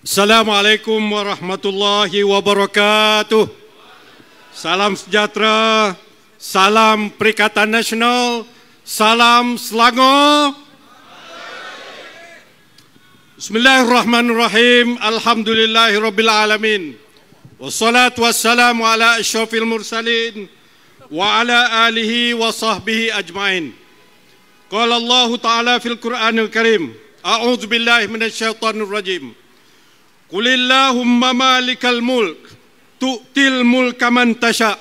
Assalamualaikum warahmatullahi wabarakatuh. Salam sejahtera, salam Perikatan Nasional, salam Selangor. Bismillahirrahmanirrahim. Alhamdulillahirabbilalamin. Wassalatu wassalamu ala asyrafil mursalin wa ala alihi wa sahbihi ajmain. Qala Allah Ta'ala fil Qur'anil Karim, A'udzu billahi minasyaitonir rajim. Qulillahumma malikal mulk tu'til mulka man tasha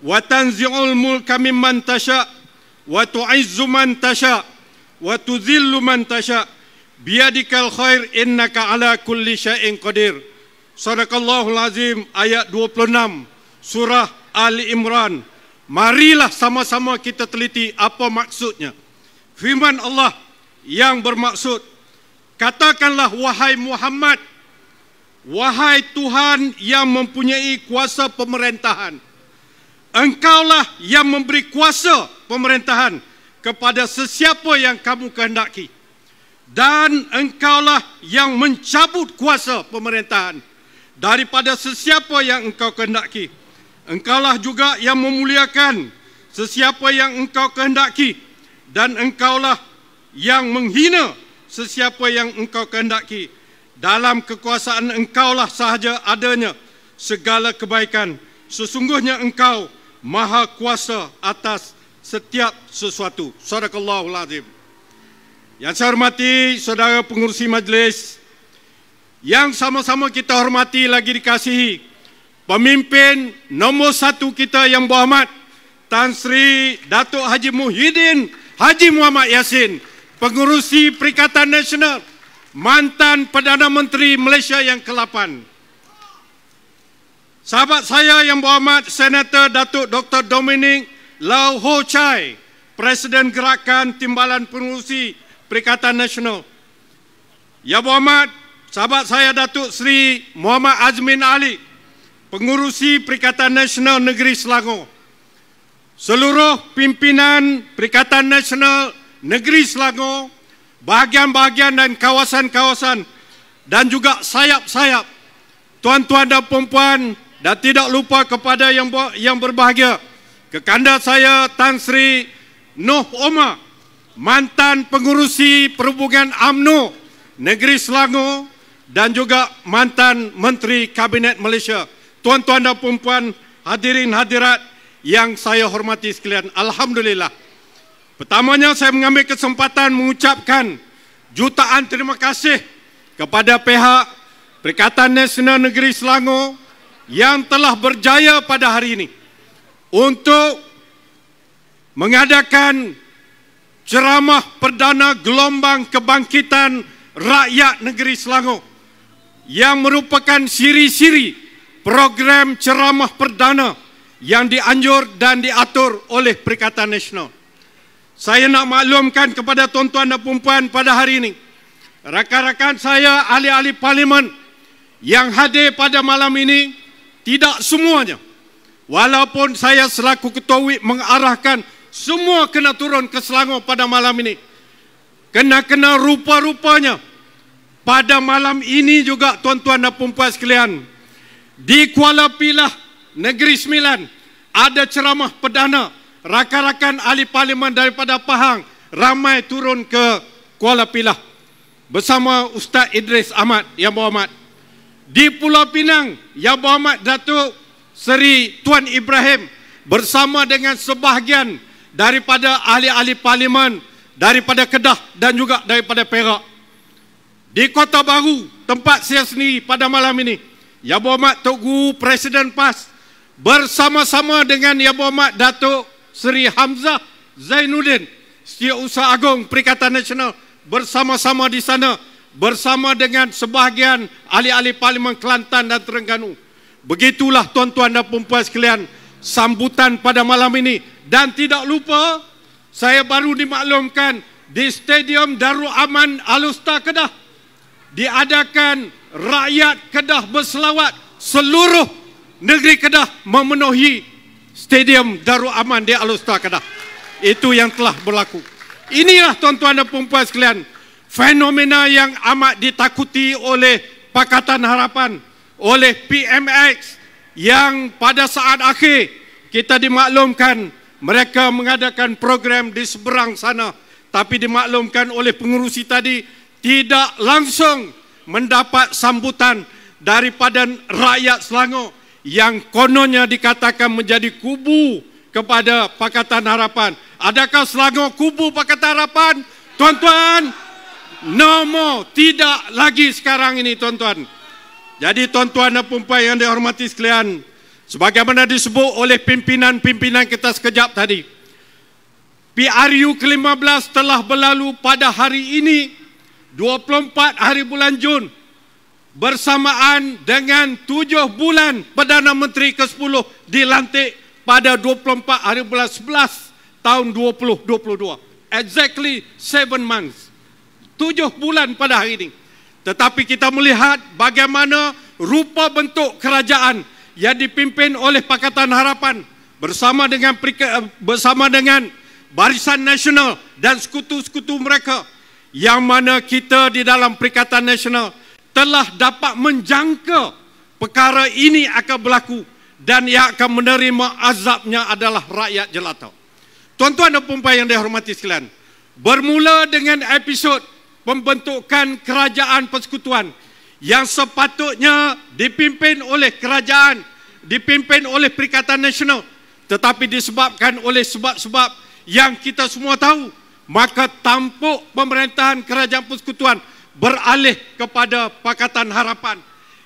wa tanzi'ul mulka mimman tasha wa tu'izzu man tasha wa tuzillu man tasha biyadikal khair innaka ala kulli syai'in qadir Sadaqallahul Azim ayat 26 surah Ali Imran Marilah sama-sama kita teliti apa maksudnya Firman Allah yang bermaksud Katakanlah wahai Muhammad Wahai Tuhan yang mempunyai kuasa pemerintahan, Engkaulah yang memberi kuasa pemerintahan kepada sesiapa yang kamu kehendaki. Dan Engkaulah yang mencabut kuasa pemerintahan daripada sesiapa yang engkau kehendaki. Engkaulah juga yang memuliakan sesiapa yang engkau kehendaki dan engkaulah yang menghina sesiapa yang engkau kehendaki. Dalam kekuasaan engkaulah sahaja adanya segala kebaikan. Sesungguhnya engkau maha kuasa atas setiap sesuatu. Sadaqallahul Azim. Yang saya hormati saudara pengurusi majlis, yang sama-sama kita hormati lagi dikasihi, pemimpin nombor satu kita yang berhormat, Tan Sri Datuk Haji Muhyiddin Haji Muhammad Yassin, pengurusi Perikatan Nasional mantan Perdana Menteri Malaysia yang ke-8. Sahabat saya yang berhormat Senator Datuk Dr. Dominic Lau Ho Chai, Presiden Gerakan Timbalan Pengurusi Perikatan Nasional. ya berhormat sahabat saya Datuk Seri Muhammad Azmin Ali, Pengurusi Perikatan Nasional Negeri Selangor. Seluruh pimpinan Perikatan Nasional Negeri Selangor bahagian-bahagian dan kawasan-kawasan dan juga sayap-sayap. Tuan-tuan dan puan-puan dan tidak lupa kepada yang yang berbahagia. Kekanda saya Tan Sri Noh Oma mantan pengurusi perhubungan AMNO Negeri Selangor dan juga mantan Menteri Kabinet Malaysia. Tuan-tuan dan puan-puan hadirin hadirat yang saya hormati sekalian. Alhamdulillah. Pertamanya saya mengambil kesempatan mengucapkan jutaan terima kasih kepada pihak Perikatan Nasional Negeri Selangor yang telah berjaya pada hari ini untuk mengadakan ceramah perdana gelombang kebangkitan rakyat negeri Selangor yang merupakan siri-siri program ceramah perdana yang dianjur dan diatur oleh Perikatan Nasional saya nak maklumkan kepada tuan-tuan dan puan pada hari ini, rakan-rakan saya ahli-ahli parlimen yang hadir pada malam ini, tidak semuanya. Walaupun saya selaku ketua WIP mengarahkan semua kena turun ke Selangor pada malam ini. Kena-kena rupa-rupanya pada malam ini juga tuan-tuan dan puan sekalian. Di Kuala Pilah, Negeri Sembilan, ada ceramah perdana rakan-rakan ahli parlimen daripada Pahang ramai turun ke Kuala Pilah bersama Ustaz Idris Ahmad yang berhormat. Di Pulau Pinang, Yang Berhormat Datuk Seri Tuan Ibrahim bersama dengan sebahagian daripada ahli-ahli parlimen daripada Kedah dan juga daripada Perak. Di Kota Baru, tempat saya sendiri pada malam ini, Yang Berhormat Tok Guru Presiden PAS bersama-sama dengan Yang Berhormat Datuk Seri Hamzah Zainuddin, Setiausaha Agung Perikatan Nasional bersama-sama di sana bersama dengan sebahagian ahli-ahli Parlimen Kelantan dan Terengganu. Begitulah tuan-tuan dan puan-puan sekalian sambutan pada malam ini dan tidak lupa saya baru dimaklumkan di Stadium Darul Aman Alustar Kedah diadakan rakyat Kedah berselawat seluruh negeri Kedah memenuhi Stadium Darul Aman di Alustar Kedah. Itu yang telah berlaku. Inilah tuan-tuan dan perempuan sekalian, fenomena yang amat ditakuti oleh Pakatan Harapan, oleh PMX yang pada saat akhir kita dimaklumkan mereka mengadakan program di seberang sana. Tapi dimaklumkan oleh pengurusi tadi tidak langsung mendapat sambutan daripada rakyat Selangor yang kononnya dikatakan menjadi kubu kepada Pakatan Harapan. Adakah Selangor kubu Pakatan Harapan? Tuan-tuan, no more. Tidak lagi sekarang ini, tuan-tuan. Jadi, tuan-tuan dan perempuan yang dihormati sekalian, sebagaimana disebut oleh pimpinan-pimpinan kita sekejap tadi, PRU ke-15 telah berlalu pada hari ini, 24 hari bulan Jun, 2019 bersamaan dengan tujuh bulan Perdana Menteri ke-10 dilantik pada 24 hari bulan 11 tahun 2022. Exactly seven months. Tujuh bulan pada hari ini. Tetapi kita melihat bagaimana rupa bentuk kerajaan yang dipimpin oleh Pakatan Harapan bersama dengan eh, bersama dengan Barisan Nasional dan sekutu-sekutu mereka yang mana kita di dalam Perikatan Nasional telah dapat menjangka perkara ini akan berlaku dan yang akan menerima azabnya adalah rakyat jelata. Tuan-tuan dan perempuan yang dihormati sekalian, bermula dengan episod pembentukan kerajaan persekutuan yang sepatutnya dipimpin oleh kerajaan, dipimpin oleh Perikatan Nasional tetapi disebabkan oleh sebab-sebab yang kita semua tahu, maka tampuk pemerintahan kerajaan persekutuan beralih kepada Pakatan Harapan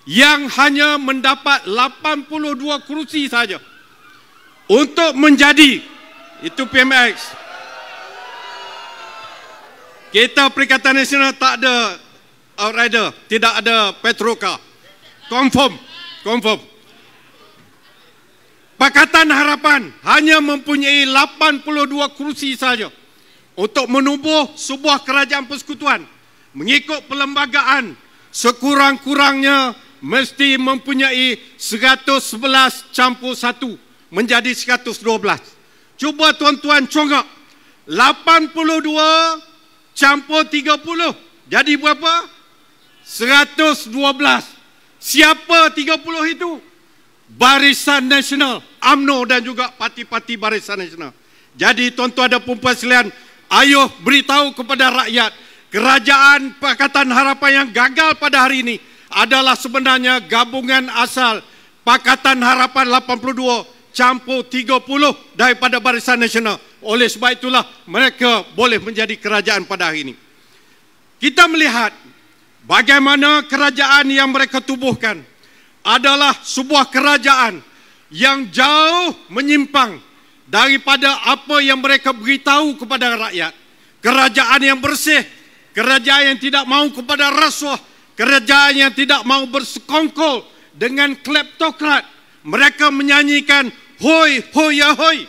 yang hanya mendapat 82 kerusi saja untuk menjadi itu PMX kita Perikatan Nasional tak ada outrider, uh, tidak ada petroka confirm confirm Pakatan Harapan hanya mempunyai 82 kerusi saja untuk menubuh sebuah kerajaan persekutuan mengikut perlembagaan sekurang-kurangnya mesti mempunyai 111 campur 1 menjadi 112. Cuba tuan-tuan congak. 82 campur 30 jadi berapa? 112. Siapa 30 itu? Barisan Nasional, AMNO dan juga parti-parti Barisan Nasional. Jadi tuan-tuan dan puan-puan sekalian, ayuh beritahu kepada rakyat Kerajaan Pakatan Harapan yang gagal pada hari ini adalah sebenarnya gabungan asal Pakatan Harapan 82 campur 30 daripada Barisan Nasional. Oleh sebab itulah mereka boleh menjadi kerajaan pada hari ini. Kita melihat bagaimana kerajaan yang mereka tubuhkan adalah sebuah kerajaan yang jauh menyimpang daripada apa yang mereka beritahu kepada rakyat. Kerajaan yang bersih, kerajaan yang tidak mau kepada rasuah, kerajaan yang tidak mau bersekongkol dengan kleptokrat. Mereka menyanyikan hoi hoi ya hoi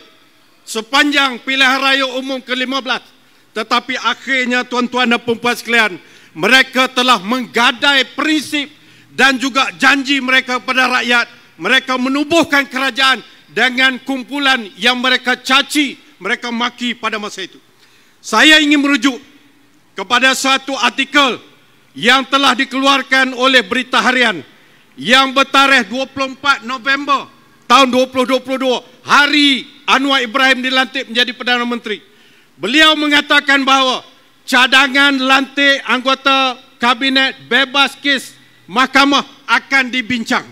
sepanjang pilihan raya umum ke-15. Tetapi akhirnya tuan-tuan dan perempuan sekalian, mereka telah menggadai prinsip dan juga janji mereka kepada rakyat. Mereka menubuhkan kerajaan dengan kumpulan yang mereka caci, mereka maki pada masa itu. Saya ingin merujuk kepada satu artikel yang telah dikeluarkan oleh Berita Harian yang bertarikh 24 November tahun 2022 hari Anwar Ibrahim dilantik menjadi Perdana Menteri. Beliau mengatakan bahawa cadangan lantik anggota kabinet bebas kes mahkamah akan dibincang.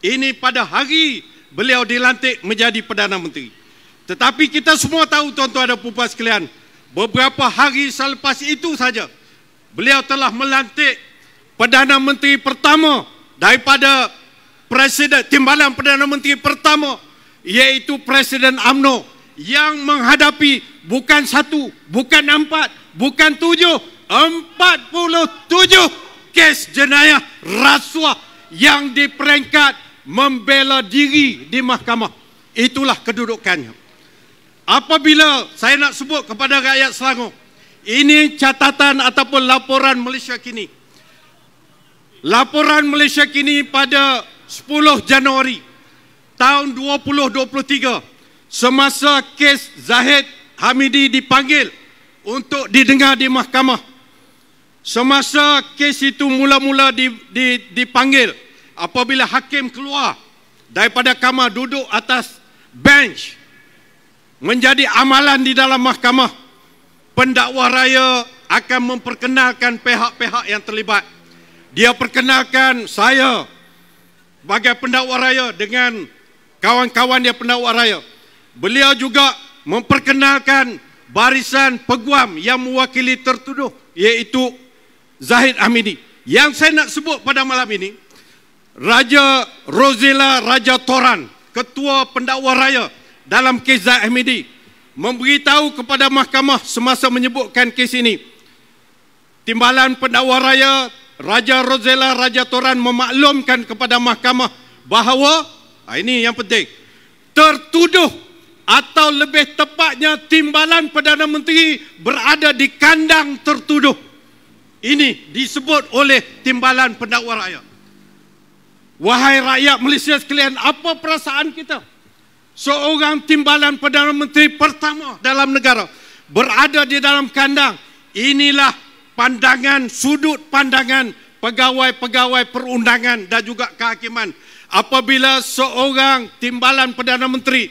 Ini pada hari beliau dilantik menjadi Perdana Menteri. Tetapi kita semua tahu tuan-tuan dan puan-puan sekalian, beberapa hari selepas itu saja beliau telah melantik Perdana Menteri pertama daripada Presiden Timbalan Perdana Menteri pertama iaitu Presiden AMNO yang menghadapi bukan satu, bukan empat, bukan tujuh, empat puluh tujuh kes jenayah rasuah yang diperingkat membela diri di mahkamah. Itulah kedudukannya apabila saya nak sebut kepada rakyat Selangor, ini catatan ataupun laporan Malaysia kini. Laporan Malaysia kini pada 10 Januari tahun 2023 semasa kes Zahid Hamidi dipanggil untuk didengar di mahkamah. Semasa kes itu mula-mula dipanggil apabila hakim keluar daripada kamar duduk atas bench menjadi amalan di dalam mahkamah, pendakwa raya akan memperkenalkan pihak-pihak yang terlibat. Dia perkenalkan saya sebagai pendakwa raya dengan kawan-kawan dia pendakwa raya. Beliau juga memperkenalkan barisan peguam yang mewakili tertuduh iaitu Zahid Hamidi. Yang saya nak sebut pada malam ini, Raja Rozila Raja Toran, ketua pendakwa raya dalam kes Zahid Hamidi memberitahu kepada mahkamah semasa menyebutkan kes ini Timbalan Pendakwa Raya Raja Rozella Raja Toran memaklumkan kepada mahkamah bahawa ha, ini yang penting tertuduh atau lebih tepatnya Timbalan Perdana Menteri berada di kandang tertuduh ini disebut oleh Timbalan Pendakwa Raya Wahai rakyat Malaysia sekalian apa perasaan kita? seorang timbalan Perdana Menteri pertama dalam negara berada di dalam kandang. Inilah pandangan, sudut pandangan pegawai-pegawai perundangan dan juga kehakiman. Apabila seorang timbalan Perdana Menteri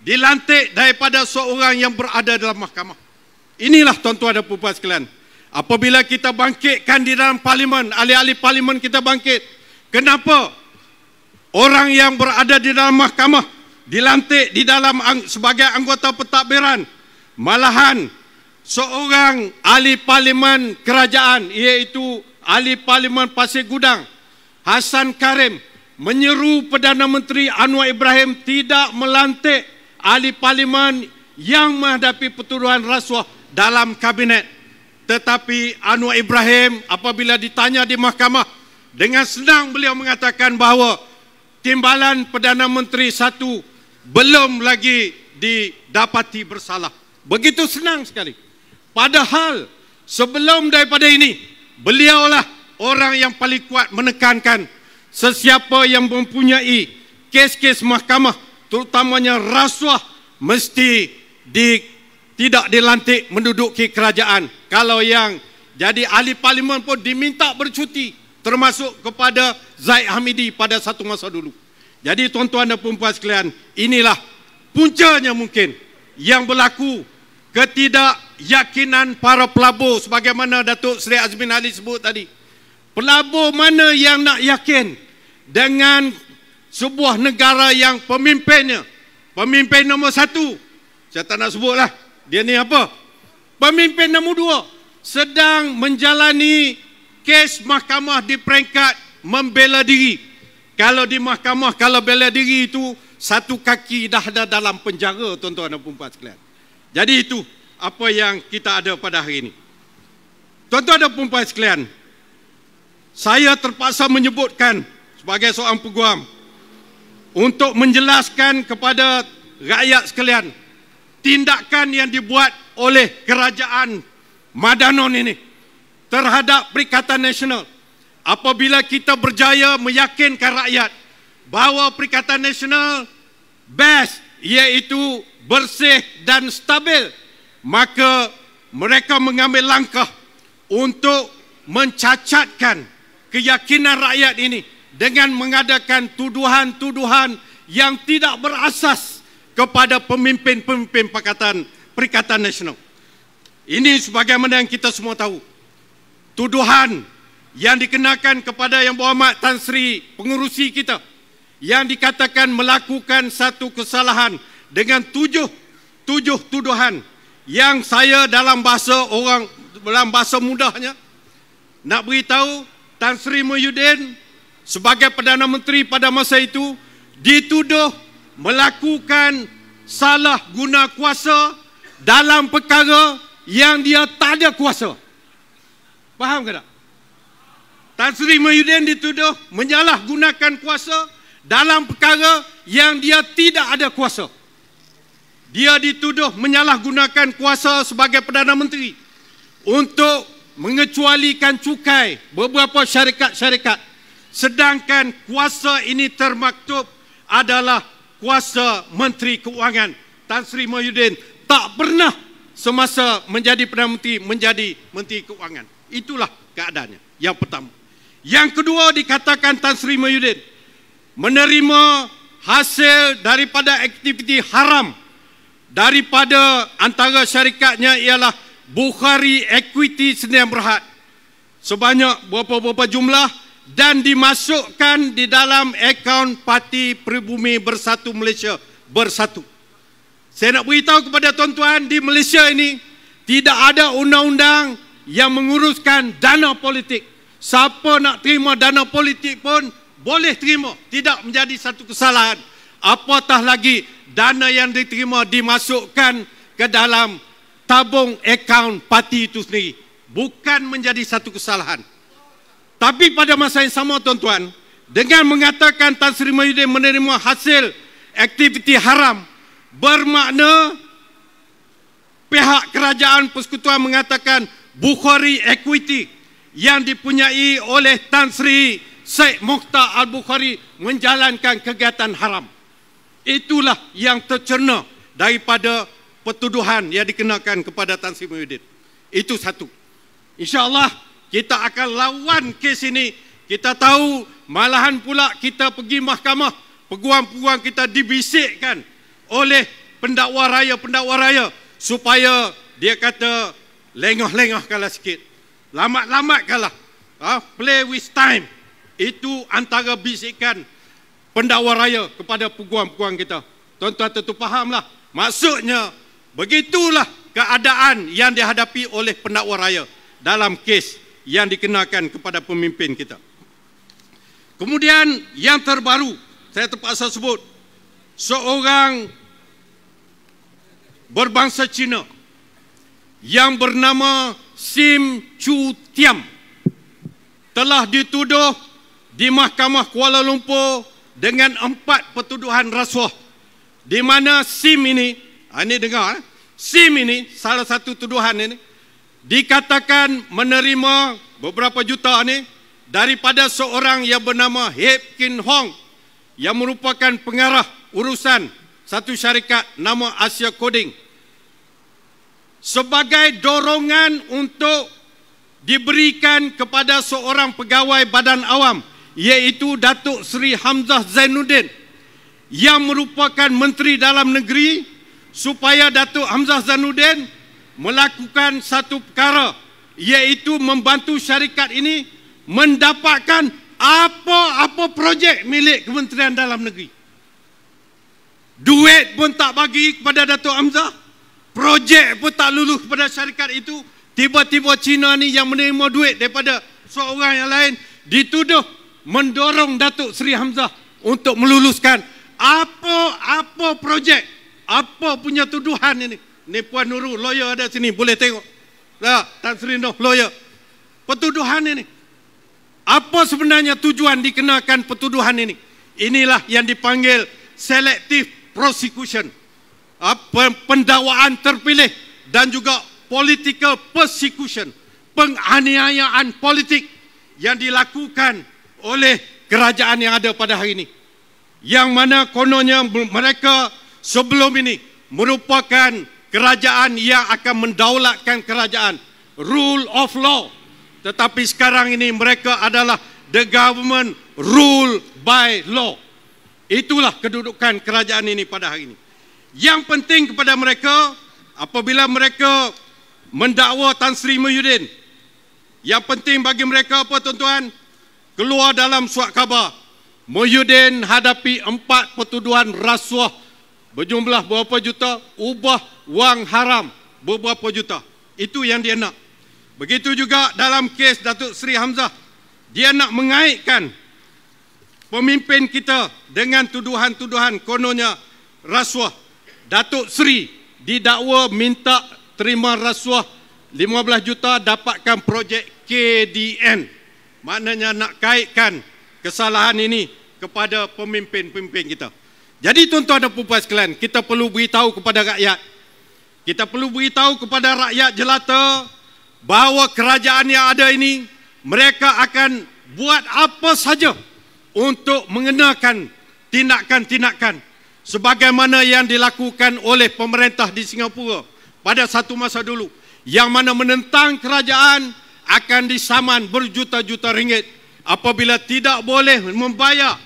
dilantik daripada seorang yang berada dalam mahkamah. Inilah tuan-tuan dan puan sekalian. Apabila kita bangkitkan di dalam parlimen, ahli-ahli parlimen kita bangkit. Kenapa? Orang yang berada di dalam mahkamah dilantik di dalam sebagai anggota pentadbiran malahan seorang ahli parlimen kerajaan iaitu ahli parlimen Pasir Gudang Hasan Karim menyeru Perdana Menteri Anwar Ibrahim tidak melantik ahli parlimen yang menghadapi pertuduhan rasuah dalam kabinet tetapi Anwar Ibrahim apabila ditanya di mahkamah dengan senang beliau mengatakan bahawa timbalan Perdana Menteri satu belum lagi didapati bersalah. Begitu senang sekali. Padahal sebelum daripada ini, beliaulah orang yang paling kuat menekankan sesiapa yang mempunyai kes-kes mahkamah, terutamanya rasuah, mesti di, tidak dilantik menduduki kerajaan. Kalau yang jadi ahli parlimen pun diminta bercuti, termasuk kepada Zaid Hamidi pada satu masa dulu. Jadi tuan-tuan dan puan-puan sekalian, inilah puncanya mungkin yang berlaku ketidakyakinan para pelabur sebagaimana Datuk Seri Azmin Ali sebut tadi. Pelabur mana yang nak yakin dengan sebuah negara yang pemimpinnya, pemimpin nombor satu, saya tak nak lah dia ni apa? Pemimpin nombor dua sedang menjalani kes mahkamah di peringkat membela diri. Kalau di mahkamah, kalau bela diri itu satu kaki dah ada dalam penjara tuan-tuan dan perempuan sekalian. Jadi itu apa yang kita ada pada hari ini. Tuan-tuan dan perempuan sekalian, saya terpaksa menyebutkan sebagai seorang peguam untuk menjelaskan kepada rakyat sekalian tindakan yang dibuat oleh kerajaan Madanon ini terhadap Perikatan Nasional apabila kita berjaya meyakinkan rakyat bahawa Perikatan Nasional best iaitu bersih dan stabil, maka mereka mengambil langkah untuk mencacatkan keyakinan rakyat ini dengan mengadakan tuduhan-tuduhan yang tidak berasas kepada pemimpin-pemimpin Pakatan Perikatan Nasional. Ini sebagaimana yang kita semua tahu. Tuduhan yang dikenakan kepada Yang Berhormat Tan Sri pengurusi kita yang dikatakan melakukan satu kesalahan dengan tujuh tujuh tuduhan yang saya dalam bahasa orang dalam bahasa mudahnya nak beritahu Tan Sri Muhyiddin sebagai Perdana Menteri pada masa itu dituduh melakukan salah guna kuasa dalam perkara yang dia tak ada kuasa. Faham ke tak? Tan Sri Mahyudin dituduh menyalahgunakan kuasa dalam perkara yang dia tidak ada kuasa. Dia dituduh menyalahgunakan kuasa sebagai Perdana Menteri untuk mengecualikan cukai beberapa syarikat-syarikat. Sedangkan kuasa ini termaktub adalah kuasa Menteri Keuangan. Tan Sri Mahyudin tak pernah semasa menjadi Perdana Menteri menjadi Menteri Keuangan. Itulah keadaannya yang pertama. Yang kedua dikatakan Tan Sri Muhyiddin menerima hasil daripada aktiviti haram daripada antara syarikatnya ialah Bukhari Equity Sdn Bhd sebanyak berapa-berapa jumlah dan dimasukkan di dalam akaun Parti Peribumi Bersatu Malaysia Bersatu. Saya nak beritahu kepada tuan-tuan di Malaysia ini tidak ada undang-undang yang menguruskan dana politik siapa nak terima dana politik pun boleh terima tidak menjadi satu kesalahan apatah lagi dana yang diterima dimasukkan ke dalam tabung akaun parti itu sendiri bukan menjadi satu kesalahan tapi pada masa yang sama tuan-tuan dengan mengatakan Tan Sri Mahyudin menerima hasil aktiviti haram bermakna pihak kerajaan persekutuan mengatakan Bukhari Equity yang dipunyai oleh Tan Sri Syed Mukhtar Al-Bukhari menjalankan kegiatan haram. Itulah yang tercerna daripada pertuduhan yang dikenakan kepada Tan Sri Muhyiddin. Itu satu. InsyaAllah kita akan lawan kes ini. Kita tahu malahan pula kita pergi mahkamah, peguam-peguam kita dibisikkan oleh pendakwa raya-pendakwa raya supaya dia kata lengah-lengah kalah sikit lambat-lambat kalah. Ha? Play with time. Itu antara bisikan pendakwa raya kepada peguam-peguam kita. Tuan-tuan tentu fahamlah. Maksudnya, begitulah keadaan yang dihadapi oleh pendakwa raya dalam kes yang dikenakan kepada pemimpin kita. Kemudian yang terbaru, saya terpaksa sebut, seorang berbangsa Cina yang bernama Sim Chu Tiam telah dituduh di Mahkamah Kuala Lumpur dengan empat pertuduhan rasuah di mana Sim ini ha, ini dengar eh? Sim ini salah satu tuduhan ini dikatakan menerima beberapa juta ini daripada seorang yang bernama Hip Kin Hong yang merupakan pengarah urusan satu syarikat nama Asia Coding sebagai dorongan untuk diberikan kepada seorang pegawai badan awam iaitu Datuk Seri Hamzah Zainuddin yang merupakan Menteri Dalam Negeri supaya Datuk Hamzah Zainuddin melakukan satu perkara iaitu membantu syarikat ini mendapatkan apa-apa projek milik Kementerian Dalam Negeri. Duit pun tak bagi kepada Datuk Hamzah projek pun tak lulus pada syarikat itu tiba-tiba Cina ni yang menerima duit daripada seorang yang lain dituduh mendorong Datuk Seri Hamzah untuk meluluskan apa apa projek apa punya tuduhan ini ni Puan Nurul lawyer ada sini boleh tengok tak lah, Tan Sri Noh lawyer pertuduhan ini apa sebenarnya tujuan dikenakan pertuduhan ini inilah yang dipanggil selective prosecution Ah, Pendawaan terpilih dan juga political persecution, penganiayaan politik yang dilakukan oleh kerajaan yang ada pada hari ini. Yang mana kononnya mereka sebelum ini merupakan kerajaan yang akan mendaulatkan kerajaan. Rule of law. Tetapi sekarang ini mereka adalah the government rule by law. Itulah kedudukan kerajaan ini pada hari ini. Yang penting kepada mereka apabila mereka mendakwa Tan Sri Muhyiddin, yang penting bagi mereka apa tuan-tuan? Keluar dalam suat khabar. Muhyiddin hadapi empat pertuduhan rasuah berjumlah berapa juta, ubah wang haram berapa juta. Itu yang dia nak. Begitu juga dalam kes Datuk Sri Hamzah. Dia nak mengaitkan pemimpin kita dengan tuduhan-tuduhan kononnya rasuah. Datuk Sri didakwa minta terima rasuah 15 juta dapatkan projek KDN. Maknanya nak kaitkan kesalahan ini kepada pemimpin-pemimpin kita. Jadi tuan-tuan dan puan-puan sekalian, kita perlu beritahu kepada rakyat. Kita perlu beritahu kepada rakyat jelata bahawa kerajaan yang ada ini mereka akan buat apa saja untuk mengenakan tindakan-tindakan sebagaimana yang dilakukan oleh pemerintah di Singapura pada satu masa dulu yang mana menentang kerajaan akan disaman berjuta-juta ringgit apabila tidak boleh membayar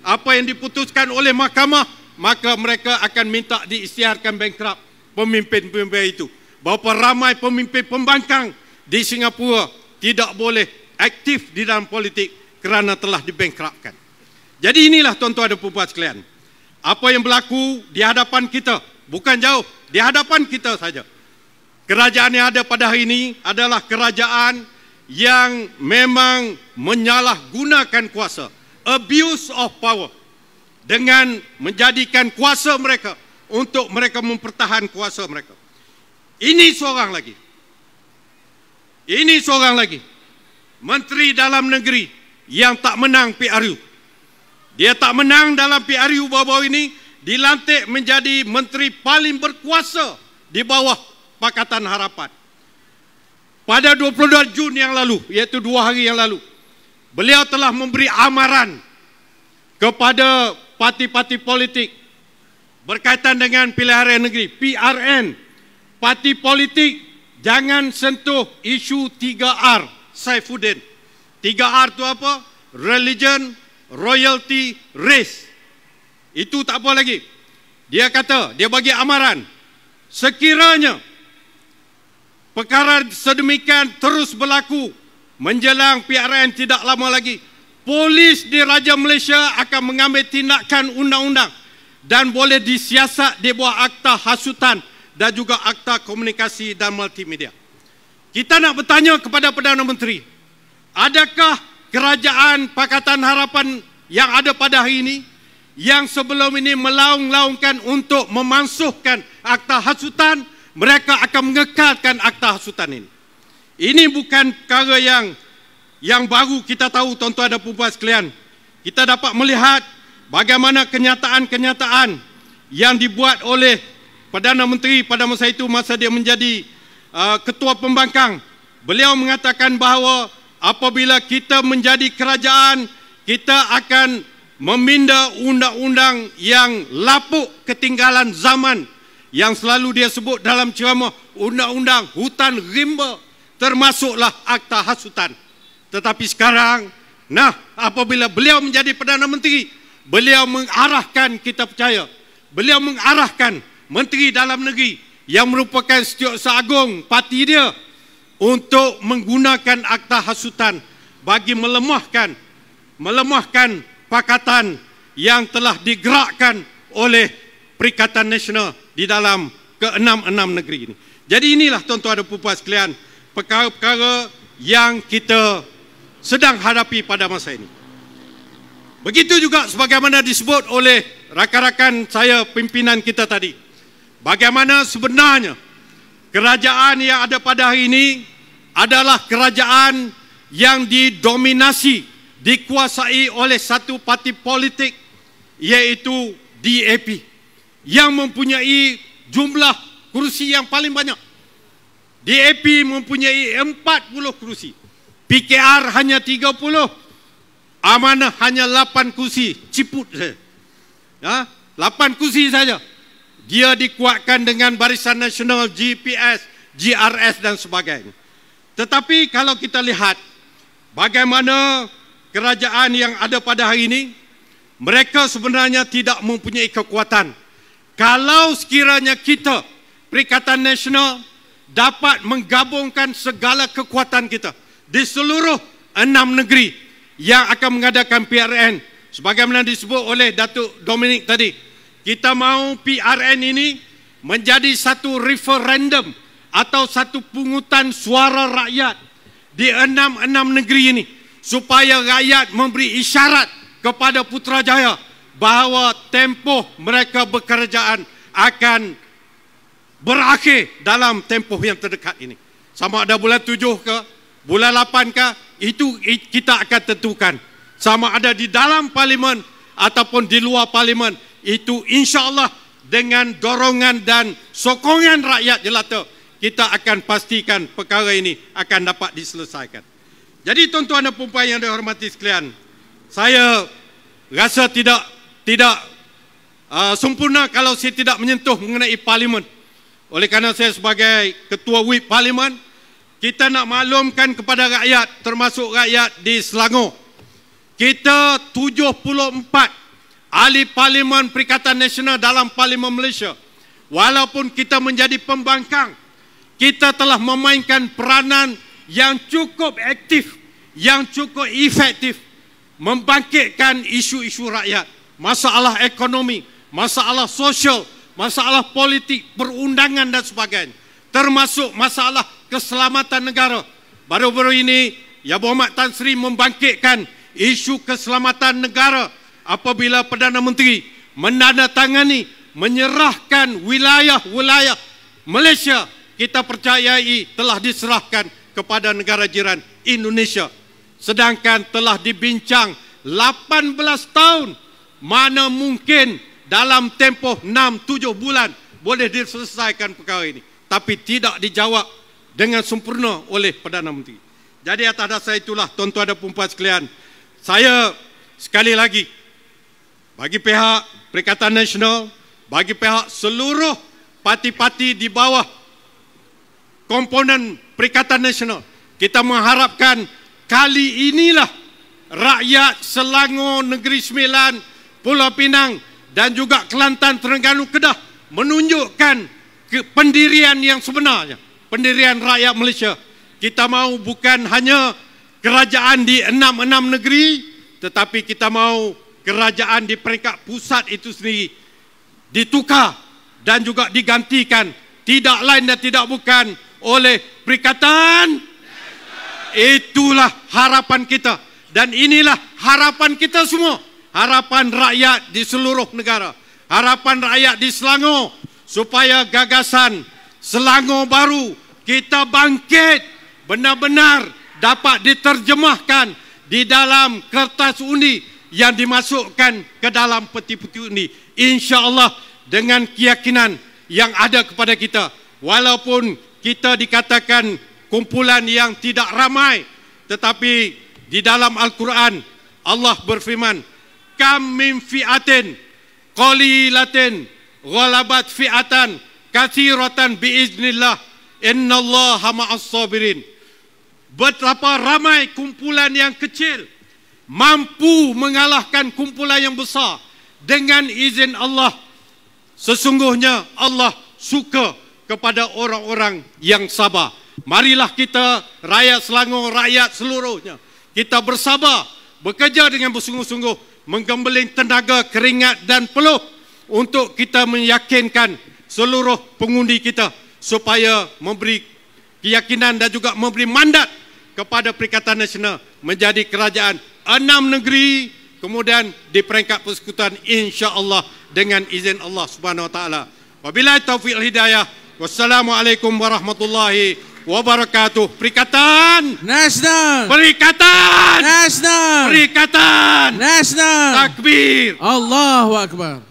apa yang diputuskan oleh mahkamah maka mereka akan minta diisytiharkan bankrap pemimpin-pemimpin itu berapa ramai pemimpin pembangkang di Singapura tidak boleh aktif di dalam politik kerana telah dibankrapkan jadi inilah tuan-tuan dan puan-puan sekalian apa yang berlaku di hadapan kita bukan jauh di hadapan kita saja kerajaan yang ada pada hari ini adalah kerajaan yang memang menyalahgunakan kuasa abuse of power dengan menjadikan kuasa mereka untuk mereka mempertahankan kuasa mereka ini seorang lagi ini seorang lagi menteri dalam negeri yang tak menang PRU dia tak menang dalam PRU bawah-bawah ini dilantik menjadi menteri paling berkuasa di bawah Pakatan Harapan. Pada 22 Jun yang lalu, iaitu dua hari yang lalu, beliau telah memberi amaran kepada parti-parti politik berkaitan dengan pilihan raya negeri, PRN. Parti politik jangan sentuh isu 3R Saifuddin. 3R itu apa? Religion, royalty raise. Itu tak apa lagi. Dia kata, dia bagi amaran. Sekiranya perkara sedemikian terus berlaku menjelang PRN tidak lama lagi, polis di Raja Malaysia akan mengambil tindakan undang-undang dan boleh disiasat di bawah akta hasutan dan juga akta komunikasi dan multimedia. Kita nak bertanya kepada Perdana Menteri, adakah kerajaan Pakatan Harapan yang ada pada hari ini yang sebelum ini melaung-laungkan untuk memansuhkan akta hasutan mereka akan mengekalkan akta hasutan ini ini bukan perkara yang yang baru kita tahu tuan-tuan dan puan-puan sekalian kita dapat melihat bagaimana kenyataan-kenyataan yang dibuat oleh Perdana Menteri pada masa itu masa dia menjadi uh, ketua pembangkang beliau mengatakan bahawa apabila kita menjadi kerajaan, kita akan meminda undang-undang yang lapuk ketinggalan zaman yang selalu dia sebut dalam ceramah undang-undang hutan rimba termasuklah akta hasutan. Tetapi sekarang, nah apabila beliau menjadi Perdana Menteri, beliau mengarahkan kita percaya. Beliau mengarahkan Menteri Dalam Negeri yang merupakan setiausaha agung parti dia untuk menggunakan akta hasutan bagi melemahkan melemahkan pakatan yang telah digerakkan oleh Perikatan Nasional di dalam keenam-enam negeri ini. Jadi inilah tuan-tuan dan puan-puan sekalian perkara-perkara yang kita sedang hadapi pada masa ini. Begitu juga sebagaimana disebut oleh rakan-rakan saya pimpinan kita tadi. Bagaimana sebenarnya kerajaan yang ada pada hari ini adalah kerajaan yang didominasi, dikuasai oleh satu parti politik iaitu DAP yang mempunyai jumlah kerusi yang paling banyak. DAP mempunyai 40 kerusi. PKR hanya 30. Amanah hanya 8 kerusi. Ciput saja. Ha? 8 kerusi saja. Dia dikuatkan dengan Barisan Nasional GPS, GRS dan sebagainya. Tetapi kalau kita lihat bagaimana kerajaan yang ada pada hari ini, mereka sebenarnya tidak mempunyai kekuatan. Kalau sekiranya kita, Perikatan Nasional, dapat menggabungkan segala kekuatan kita di seluruh enam negeri yang akan mengadakan PRN, sebagaimana disebut oleh Datuk Dominic tadi, kita mahu PRN ini menjadi satu referendum atau satu pungutan suara rakyat di enam-enam negeri ini supaya rakyat memberi isyarat kepada Putrajaya bahawa tempoh mereka bekerjaan akan berakhir dalam tempoh yang terdekat ini. Sama ada bulan tujuh ke, bulan lapan ke, itu kita akan tentukan. Sama ada di dalam parlimen ataupun di luar parlimen, itu insya Allah dengan dorongan dan sokongan rakyat jelata. Terima kita akan pastikan perkara ini akan dapat diselesaikan. Jadi tuan-tuan dan puan-puan yang dihormati sekalian, saya rasa tidak tidak uh, sempurna kalau saya tidak menyentuh mengenai parlimen. Oleh kerana saya sebagai ketua WIP parlimen, kita nak maklumkan kepada rakyat termasuk rakyat di Selangor. Kita 74 ahli parlimen Perikatan Nasional dalam Parlimen Malaysia. Walaupun kita menjadi pembangkang kita telah memainkan peranan yang cukup aktif, yang cukup efektif membangkitkan isu-isu rakyat, masalah ekonomi, masalah sosial, masalah politik, perundangan dan sebagainya, termasuk masalah keselamatan negara. Baru-baru ini, Ya Muhammad Tan Sri membangkitkan isu keselamatan negara apabila Perdana Menteri menandatangani menyerahkan wilayah-wilayah Malaysia kita percayai telah diserahkan kepada negara jiran Indonesia. Sedangkan telah dibincang 18 tahun, mana mungkin dalam tempoh 6-7 bulan boleh diselesaikan perkara ini. Tapi tidak dijawab dengan sempurna oleh Perdana Menteri. Jadi atas dasar itulah tuan-tuan dan perempuan sekalian, saya sekali lagi bagi pihak Perikatan Nasional, bagi pihak seluruh parti-parti di bawah komponen Perikatan Nasional. Kita mengharapkan kali inilah rakyat Selangor, Negeri Sembilan, Pulau Pinang dan juga Kelantan, Terengganu, Kedah menunjukkan pendirian yang sebenarnya. Pendirian rakyat Malaysia. Kita mahu bukan hanya kerajaan di enam-enam negeri tetapi kita mahu kerajaan di peringkat pusat itu sendiri ditukar dan juga digantikan tidak lain dan tidak bukan oleh perikatan itulah harapan kita dan inilah harapan kita semua harapan rakyat di seluruh negara harapan rakyat di Selangor supaya gagasan Selangor baru kita bangkit benar-benar dapat diterjemahkan di dalam kertas undi yang dimasukkan ke dalam peti-peti undi insyaallah dengan keyakinan yang ada kepada kita walaupun kita dikatakan kumpulan yang tidak ramai tetapi di dalam al-Quran Allah berfirman kam min fi'atin qalilatin ghalabat fi'atan kathiratan bi iznillah innallaha ma'as sabirin betapa ramai kumpulan yang kecil mampu mengalahkan kumpulan yang besar dengan izin Allah sesungguhnya Allah suka kepada orang-orang yang sabar. Marilah kita rakyat Selangor, rakyat seluruhnya. Kita bersabar, bekerja dengan bersungguh-sungguh, menggembeling tenaga, keringat dan peluh untuk kita meyakinkan seluruh pengundi kita supaya memberi keyakinan dan juga memberi mandat kepada Perikatan Nasional menjadi kerajaan enam negeri kemudian di peringkat persekutuan insya-Allah dengan izin Allah Subhanahu Wa Taala. Wabillahi taufiq hidayah. Wassalamualaikum warahmatullahi wabarakatuh. Perikatan Nasional. Perikatan Nasional. Perikatan Nasional. Takbir. Allahu akbar.